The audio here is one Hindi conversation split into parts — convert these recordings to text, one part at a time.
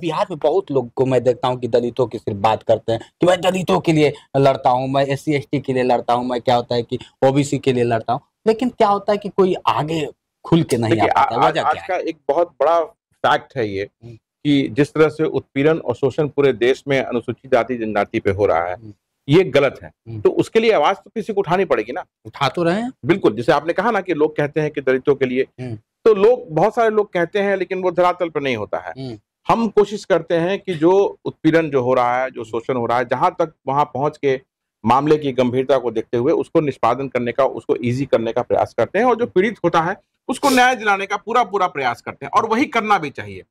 बिहार में बहुत लोग को मैं देखता हूँ कि दलितों की सिर्फ बात करते हैं कि मैं दलितों के लिए लड़ता हूँ मैं एस सी के लिए लड़ता हूँ मैं क्या होता है कि ओबीसी के लिए लड़ता हूँ लेकिन क्या होता है कि कोई आगे खुल के नहीं आ आज का एक बहुत बड़ा फैक्ट है ये हम्म। कि जिस तरह से उत्पीड़न और शोषण पूरे देश में अनुसूचित जाति जनजाति पे हो रहा है हम्म। ये गलत है हम्म। तो उसके लिए आवाज तो किसी को उठानी पड़ेगी ना उठा तो रहे हैं बिल्कुल जैसे आपने कहा ना कि लोग कहते हैं कि दलितों के लिए तो लोग बहुत सारे लोग कहते हैं लेकिन वो धरातल पर नहीं होता है हम कोशिश करते हैं कि जो उत्पीड़न जो हो रहा है जो शोषण हो रहा है जहां तक वहां पहुंच के मामले की गंभीरता को देखते हुए उसको निष्पादन करने का उसको ईजी करने का प्रयास करते हैं और जो पीड़ित होता है उसको न्याय दिलाने का पूरा पूरा प्रयास करते हैं और वही करना भी चाहिए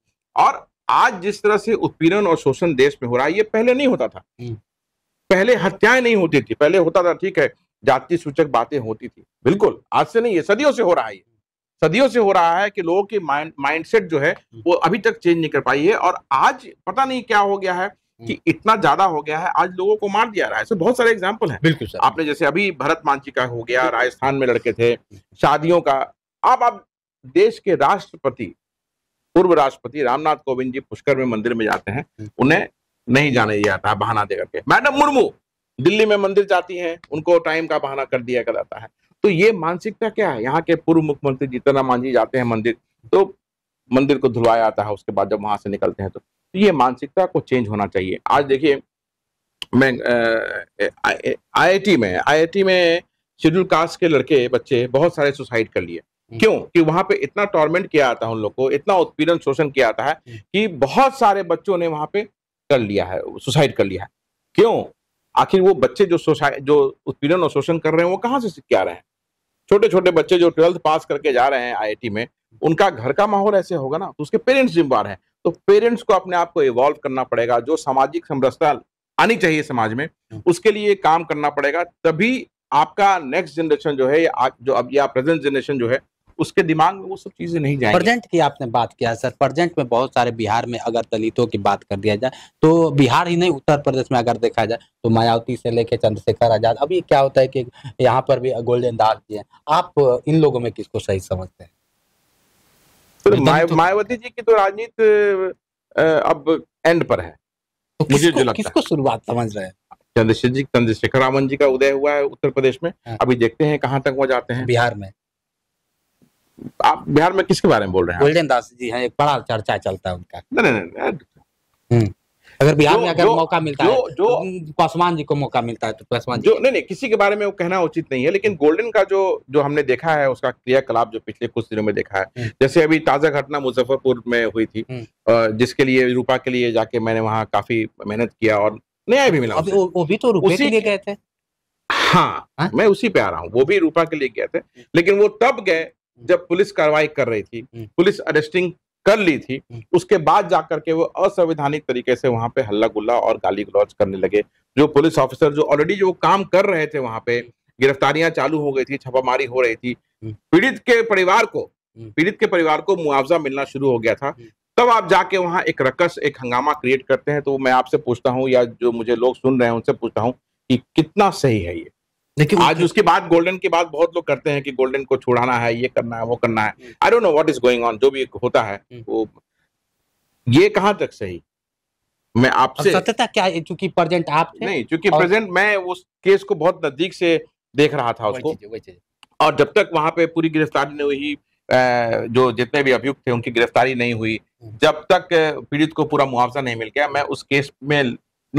और आज जिस तरह से उत्पीड़न और शोषण देश में हो रहा है ये पहले नहीं होता था हम्म। पहले हत्याएं नहीं होती थी पहले होता था ठीक है जाति सूचक बातें होती थी बिल्कुल आज से नहीं है सदियों से हो रहा है ये सदियों से हो रहा है कि लोगों की माइंड माइंडसेट जो है हम्म। वो अभी तक चेंज नहीं कर पाई है और आज पता नहीं क्या हो गया है कि हम्म। इतना ज्यादा हो गया है आज लोगों को मार दिया रहा है बहुत सारे एग्जाम्पल है बिल्कुल सर आपने जैसे अभी भरत मांझी का हो गया राजस्थान में लड़के थे हम्म। शादियों का अब अब देश के राष्ट्रपति पूर्व राष्ट्रपति रामनाथ कोविंद जी पुष्कर में मंदिर में जाते हैं उन्हें नहीं जाने दिया जाता है बहाना दे करके मैडम मुर्मू दिल्ली में मंदिर जाती हैं उनको टाइम का बहाना कर दिया जाता है तो ये मानसिकता क्या है यहाँ के पूर्व मुख्यमंत्री जीतन मांझी जाते हैं मंदिर तो मंदिर को धुलवाया जाता है उसके बाद जब वहां से निकलते हैं तो, तो ये मानसिकता को चेंज होना चाहिए आज देखिए मैं आईआईटी में आईआईटी में शेड्यूल कास्ट के लड़के बच्चे बहुत सारे सुसाइड कर लिए हम्म। क्यों कि वहां पे इतना टॉर्मेंट किया जाता है उन लोग को इतना उत्पीड़न शोषण किया जाता है हम्म। कि बहुत सारे बच्चों ने वहां पे कर लिया है सुसाइड कर लिया है क्यों आखिर वो बच्चे जो सोसाइड जो उत्पीड़न और शोषण कर रहे हैं वो कहाँ से सीख के आ रहे हैं छोटे छोटे बच्चे जो ट्वेल्थ पास करके जा रहे हैं आई में उनका घर का माहौल ऐसे होगा ना तो उसके पेरेंट्स जिम्मेवार हैं तो पेरेंट्स को अपने आप को इवॉल्व करना पड़ेगा जो सामाजिक समरसता आनी चाहिए समाज में हम्म। उसके लिए काम करना पड़ेगा तभी आपका नेक्स्ट जनरेशन जो है जो अब या प्रेजेंट जनरेशन जो है उसके दिमाग में वो सब चीजें नहीं जाएंगी प्रजेंट की आपने बात किया सर प्रजेंट में बहुत सारे बिहार में अगर दलितों की बात कर दिया जाए तो बिहार ही नहीं उत्तर प्रदेश में अगर देखा जाए तो मायावती से लेके चंद्रशेखर आजाद अभी क्या होता है कि यहाँ पर भी गोल्डन दास जी हैं आप इन लोगों में किसको सही समझते हैं तो तो- मायावती जी की तो राजनीति अब एंड पर है तो मुझे जो लगता किसको शुरुआत समझ रहे हैं चंद्रशेखर जी चंद्रशेखर रामन जी का उदय हुआ है उत्तर प्रदेश में हाँ। अभी देखते हैं कहाँ तक वो जाते हैं बिहार में आप बिहार में किसके बारे में बोल रहे हैं गोल्डन दास जी हैं एक बड़ा चर्चा चलता है उनका नहीं नहीं हम्म। अगर बिहार में अगर मौका मिलता जो, है जो तो पासवान जी को मौका मिलता है तो पासवान जी नहीं नहीं किसी के बारे में वो कहना उचित नहीं है लेकिन हम्म। गोल्डन का जो जो हमने देखा है उसका क्रियाकलाप जो पिछले कुछ दिनों में देखा है हम्म। जैसे अभी ताजा घटना मुजफ्फरपुर में हुई थी जिसके लिए रूपा के लिए जाके मैंने वहाँ काफी मेहनत किया और न्याय भी मिला वो भी तो उसी के गए थे हाँ, हाँ मैं उसी पे आ रहा हूँ वो भी रूपा के लिए गए थे लेकिन वो तब गए हम्म। जब पुलिस कार्रवाई कर रही थी हम्म। पुलिस अरेस्टिंग कर ली थी हम्म। उसके बाद जाकर के वो असंवैधानिक तरीके से वहां पे हल्ला गुल्ला और गाली गलौज करने लगे जो पुलिस ऑफिसर जो ऑलरेडी जो काम कर रहे थे वहां पे गिरफ्तारियां चालू हो गई थी छापामारी हो रही थी पीड़ित के परिवार को पीड़ित के परिवार को मुआवजा मिलना शुरू हो गया था तब आप जाके वहां एक रकस एक हंगामा क्रिएट करते हैं तो मैं आपसे पूछता हूँ या जो मुझे लोग सुन रहे हैं उनसे पूछता हूँ कि कितना सही है ये लेकिन आज उसके बाद गोल्डन के बाद बहुत लोग करते हैं कि गोल्डन को छुड़ाना है ये करना है वो करना है I don't know what is going on जो भी होता है हम्म। वो ये कहां तक सही मैं आपसे सत्यता क्या है चूंकि प्रेजेंट आप थे नहीं चूंकि और... प्रेजेंट मैं उस केस को बहुत नजदीक से देख रहा था उसको वैचे, वैचे। और जब तक वहां पे पूरी गिरफ्तारी नहीं हुई जो जितने भी अभियुक्त थे उनकी गिरफ्तारी नहीं हुई हम्म। जब तक पीड़ित को पूरा मुआवजा नहीं मिल गया मैं उस केस में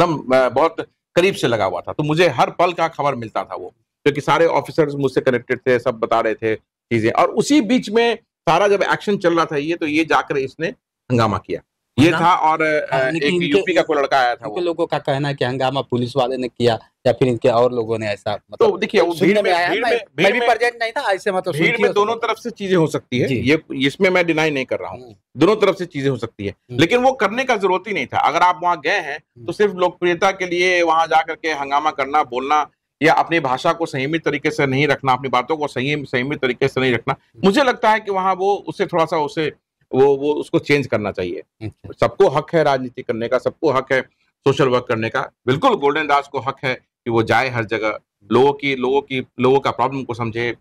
नम बहुत करीब से लगा हुआ था तो मुझे हर पल का खबर मिलता था वो क्योंकि सारे ऑफिसर्स मुझसे कनेक्टेड थे सब बता रहे थे चीजें और उसी बीच में सारा जब एक्शन चल रहा था ये तो ये जाकर इसने हंगामा किया ये था और हाँ, एक यूपी का कोई लड़का आया था उनके लोगों का कहना है कि हंगामा पुलिस वाले ने किया या फिर इनके और लोगों ने ऐसा मतलब तो देखिए भीड़ में आया भीड़ में मैं भी प्रेजेंट नहीं था ऐसे मतलब तो भीड़ में तो। दोनों तरफ से चीजें हो सकती है ये इसमें मैं डिनाई नहीं कर रहा हूँ हम्म। दोनों तरफ से चीजें हो सकती है हम्म। लेकिन वो करने का जरूरत ही नहीं था अगर आप वहाँ गए हैं हम्म। तो सिर्फ लोकप्रियता के लिए वहाँ जा करके हंगामा करना बोलना या अपनी भाषा को संयमित तरीके से नहीं रखना अपनी बातों को संयम संयमित तरीके से नहीं रखना मुझे लगता है कि वहाँ वो उससे थोड़ा सा उसे वो वो उसको चेंज करना चाहिए अच्छा। सबको हक है राजनीति करने का सबको हक है सोशल वर्क करने का बिल्कुल गोल्डन राज को हक है कि वो जाए हर जगह लोगों की लोगों की लोगों का प्रॉब्लम को समझे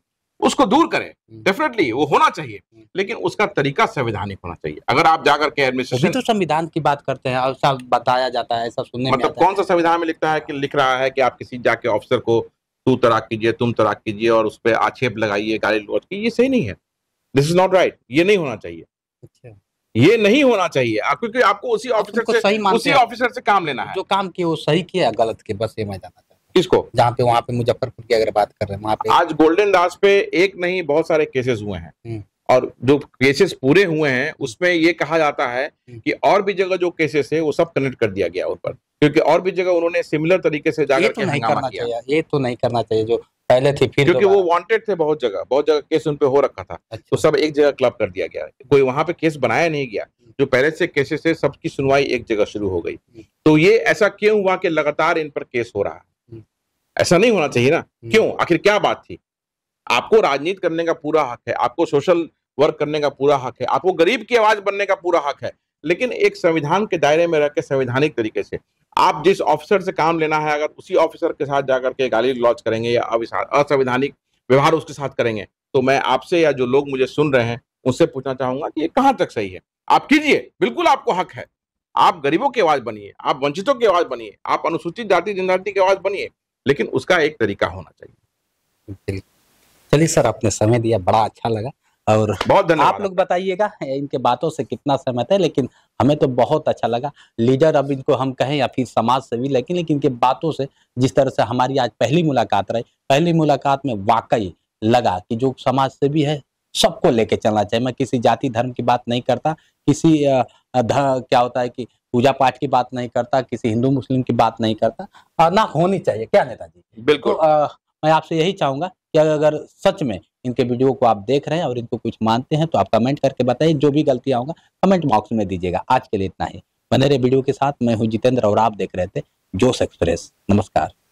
उसको दूर करें डेफिनेटली हम्म। वो होना चाहिए लेकिन उसका तरीका संवैधानिक होना चाहिए अगर आप जाकर के एडमिनिस्ट्रेशन तो संविधान की बात करते हैं ऐसा बताया जाता है ऐसा सुनने मतलब कौन सा संविधान में लिखता है कि लिख रहा है कि आप किसी जाके ऑफिसर को तू तलाक कीजिए तुम तलाक कीजिए और उस पर आक्षेप लगाइए गाली लौट की ये सही नहीं है दिस इज नॉट राइट ये नहीं होना चाहिए अच्छा। ये नहीं होना चाहिए आप क्योंकि आपको उसी ऑफिसर से सही उसी ऑफिसर से काम लेना है जो काम किया वो सही किया गलत किया बस ये मैं जाना चाहता हूँ इसको जहाँ पे वहाँ पे मुजफ्फरपुर की अगर बात कर रहे हैं वहाँ पे आज गोल्डन डास पे एक नहीं बहुत सारे केसेस हुए हैं हम्म। और जो केसेस पूरे हुए हैं उसमें ये कहा जाता है हम्म। कि और भी जगह जो केसेस है वो सब कनेक्ट कर दिया गया ऊपर क्योंकि और भी जगह उन्होंने सिमिलर तरीके से जाकर ये तो नहीं करना चाहिए ये तो नहीं करना चाहिए जो पहले थे फिर क्योंकि वो वांटेड थे बहुत जगह बहुत जगह केस उन पे हो रखा था अच्छा। तो सब एक जगह क्लब कर दिया गया कोई वहां पे केस बनाया नहीं गया जो पहले से केसेस थे सबकी सुनवाई एक जगह शुरू हो गई हम्म। तो ये ऐसा क्यों हुआ कि लगातार इन पर केस हो रहा हम्म। ऐसा नहीं होना चाहिए ना हम्म। क्यों आखिर क्या बात थी आपको राजनीति करने का पूरा हक है आपको सोशल वर्क करने का पूरा हक है आपको गरीब की आवाज बनने का पूरा हक है लेकिन एक संविधान के दायरे में रह के संवैधानिक तरीके से आप जिस ऑफिसर से काम लेना है अगर उसी ऑफिसर के साथ जाकर के गाली लॉन्च करेंगे या असंवैधानिक व्यवहार उसके साथ करेंगे तो मैं आपसे या जो लोग मुझे सुन रहे हैं उनसे पूछना चाहूंगा कि ये कहाँ तक सही है आप कीजिए बिल्कुल आपको हक है आप गरीबों की आवाज बनिए आप वंचितों की आवाज बनिए आप अनुसूचित जाति जनजाति की आवाज बनिए लेकिन उसका एक तरीका होना चाहिए चलिए सर आपने समय दिया बड़ा अच्छा लगा और बहुत आप लोग बताइएगा इनके बातों से कितना सहमत है लेकिन हमें तो बहुत अच्छा लगा लीडर अब इनको हम कहें या फिर समाज से भी लेकिन लेकिन इनके बातों से जिस तरह से हमारी आज पहली मुलाकात रही पहली मुलाकात में वाकई लगा कि जो समाज से भी है सबको लेके चलना चाहिए मैं किसी जाति धर्म की बात नहीं करता किसी धर्म क्या होता है कि पूजा पाठ की बात नहीं करता किसी हिंदू मुस्लिम की बात नहीं करता ना होनी चाहिए क्या नेताजी बिल्कुल तो, मैं आपसे यही चाहूंगा कि अगर सच में इनके वीडियो को आप देख रहे हैं और इनको कुछ मानते हैं तो आप कमेंट करके बताइए जो भी गलतियां होगा कमेंट बॉक्स में दीजिएगा आज के लिए इतना ही बने रहे वीडियो के साथ मैं हूँ जितेंद्र और आप देख रहे थे जोश एक्सप्रेस नमस्कार